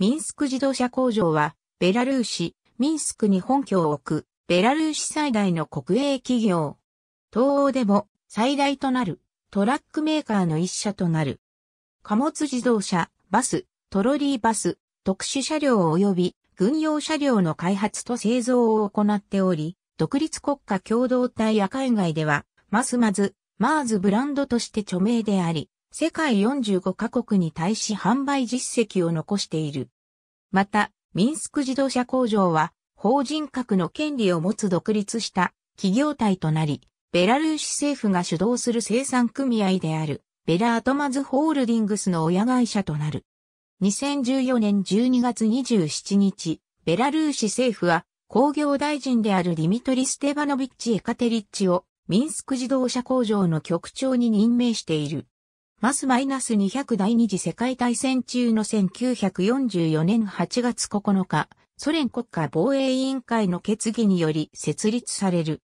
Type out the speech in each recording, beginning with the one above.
ミンスク自動車工場は、ベラルーシ、ミンスクに本拠を置く、ベラルーシ最大の国営企業。東欧でも最大となるトラックメーカーの一社となる。貨物自動車、バス、トロリーバス、特殊車両及び軍用車両の開発と製造を行っており、独立国家共同体や海外では、ますます、マーズブランドとして著名であり、世界45カ国に対し販売実績を残している。また、ミンスク自動車工場は、法人格の権利を持つ独立した企業体となり、ベラルーシ政府が主導する生産組合である、ベラアトマズホールディングスの親会社となる。2014年12月27日、ベラルーシ政府は、工業大臣であるディミトリ・ステバノビッチ・エカテリッチを、ミンスク自動車工場の局長に任命している。マスマイナス200第二次世界大戦中の1944年8月9日、ソ連国家防衛委員会の決議により設立される。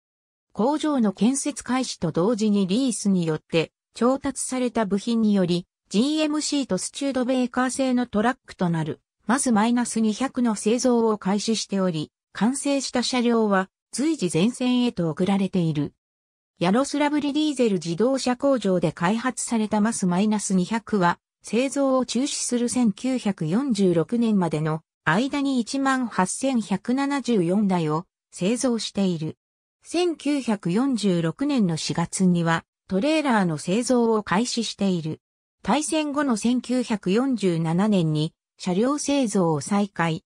工場の建設開始と同時にリースによって調達された部品により GMC とスチュードベーカー製のトラックとなるマスマイナス200の製造を開始しており、完成した車両は随時前線へと送られている。ヤロスラブリディーゼル自動車工場で開発されたマス -200 は、製造を中止する1946年までの間に18,174台を製造している。1946年の4月にはトレーラーの製造を開始している。対戦後の1947年に車両製造を再開。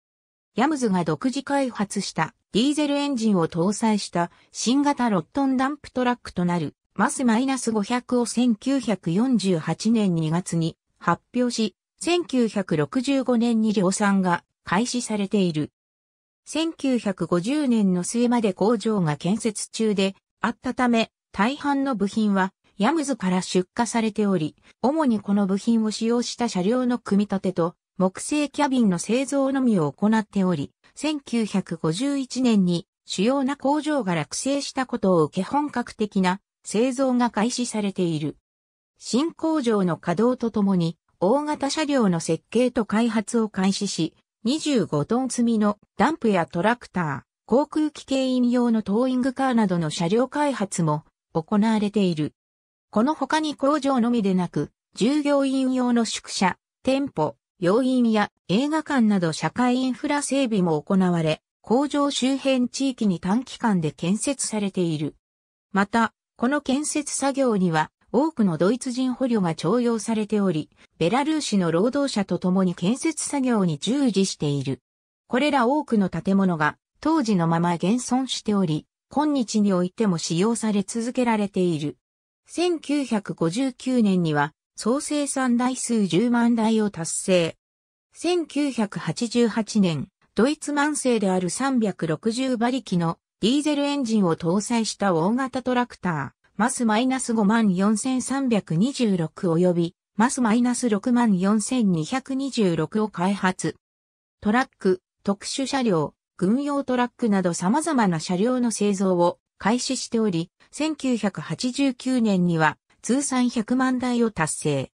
ヤムズが独自開発したディーゼルエンジンを搭載した新型ロットンダンプトラックとなるマスマイナ -500 を1948年2月に発表し、1965年に量産が開始されている。1950年の末まで工場が建設中であったため、大半の部品はヤムズから出荷されており、主にこの部品を使用した車両の組み立てと木製キャビンの製造のみを行っており、1951年に主要な工場が落成したことを受け本格的な製造が開始されている。新工場の稼働とともに大型車両の設計と開発を開始し、25トン積みのダンプやトラクター、航空機系引用のトーイングカーなどの車両開発も行われている。この他に工場のみでなく、従業員用の宿舎、店舗、病院や映画館など社会インフラ整備も行われ、工場周辺地域に短期間で建設されている。また、この建設作業には多くのドイツ人捕虜が徴用されており、ベラルーシの労働者と共に建設作業に従事している。これら多くの建物が当時のまま現存しており、今日においても使用され続けられている。1959年には総生産台数10万台を達成。1988年、ドイツ慢性である360馬力のディーゼルエンジンを搭載した大型トラクター、マスマイナス54,326及び、マスマイナス64,226を開発。トラック、特殊車両、軍用トラックなど様々な車両の製造を開始しており、1989年には通算100万台を達成。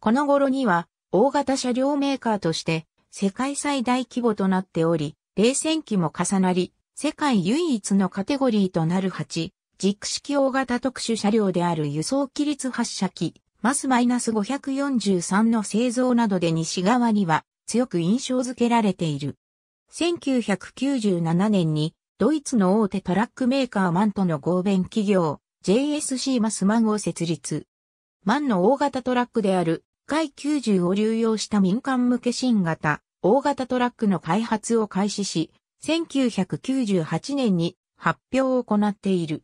この頃には大型車両メーカーとして世界最大規模となっており、冷戦期も重なり、世界唯一のカテゴリーとなる8、軸式大型特殊車両である輸送機率発射機、マスマイナス543の製造などで西側には強く印象づけられている。1997年にドイツの大手トラックメーカーマントの合弁企業、JSC マスマンを設立。マンの大型トラックである、海90を流用した民間向け新型、大型トラックの開発を開始し、1998年に発表を行っている。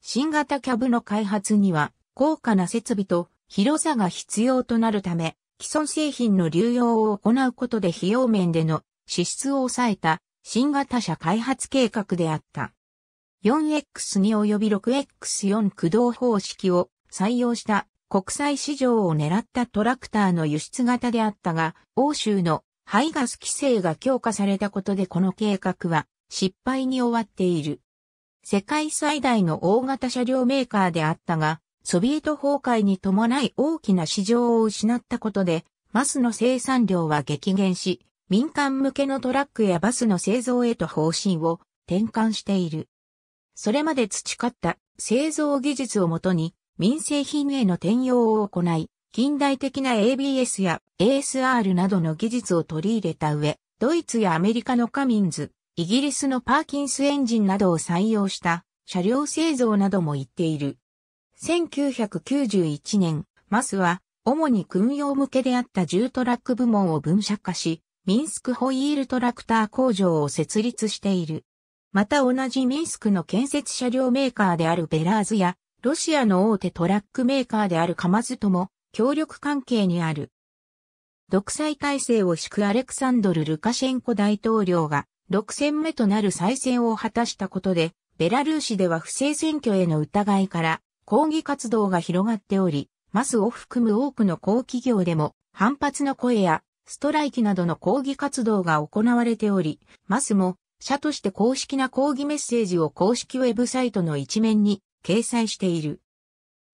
新型キャブの開発には、高価な設備と広さが必要となるため、既存製品の流用を行うことで費用面での支出を抑えた新型車開発計画であった。4X に及び 6X4 駆動方式を採用した国際市場を狙ったトラクターの輸出型であったが、欧州の排ガス規制が強化されたことでこの計画は失敗に終わっている。世界最大の大型車両メーカーであったが、ソビエト崩壊に伴い大きな市場を失ったことで、マスの生産量は激減し、民間向けのトラックやバスの製造へと方針を転換している。それまで培った製造技術をもとに民生品への転用を行い、近代的な ABS や ASR などの技術を取り入れた上、ドイツやアメリカのカミンズ、イギリスのパーキンスエンジンなどを採用した車両製造なども行っている。1991年、マスは主に軍用向けであった重トラック部門を分社化し、ミンスクホイールトラクター工場を設立している。また同じミンスクの建設車両メーカーであるベラーズや、ロシアの大手トラックメーカーであるカマズとも協力関係にある。独裁体制を敷くアレクサンドル・ルカシェンコ大統領が6選目となる再選を果たしたことで、ベラルーシでは不正選挙への疑いから抗議活動が広がっており、マスを含む多くの高企業でも反発の声やストライキなどの抗議活動が行われており、マスも社として公式な抗議メッセージを公式ウェブサイトの一面に掲載している。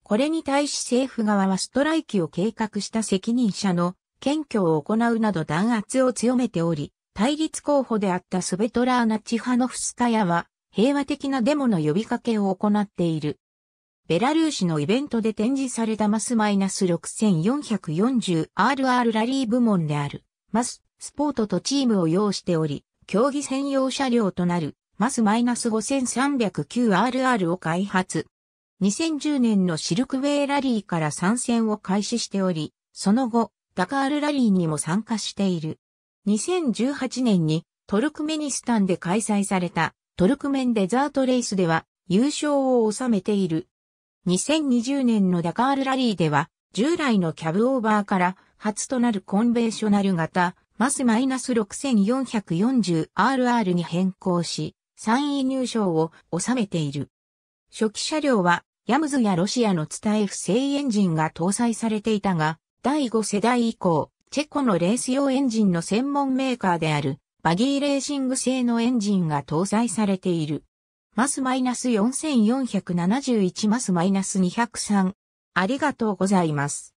これに対し政府側はストライキを計画した責任者の検挙を行うなど弾圧を強めており、対立候補であったスベトラーナ・チハノフスカヤは平和的なデモの呼びかけを行っている。ベラルーシのイベントで展示されたマスマイナス 6440RR ラリー部門である、マス、スポートとチームを要しており、競技専用車両となるマス -5309RR を開発。2010年のシルクウェイラリーから参戦を開始しており、その後、ダカールラリーにも参加している。2018年にトルクメニスタンで開催されたトルクメンデザートレースでは優勝を収めている。2020年のダカールラリーでは従来のキャブオーバーから初となるコンベーショナル型マス -6440RR に変更し、3位入賞を収めている。初期車両は、ヤムズやロシアの伝え不正エンジンが搭載されていたが、第5世代以降、チェコのレース用エンジンの専門メーカーである、バギーレーシング製のエンジンが搭載されている。マス -4471 マス -203。ありがとうございます。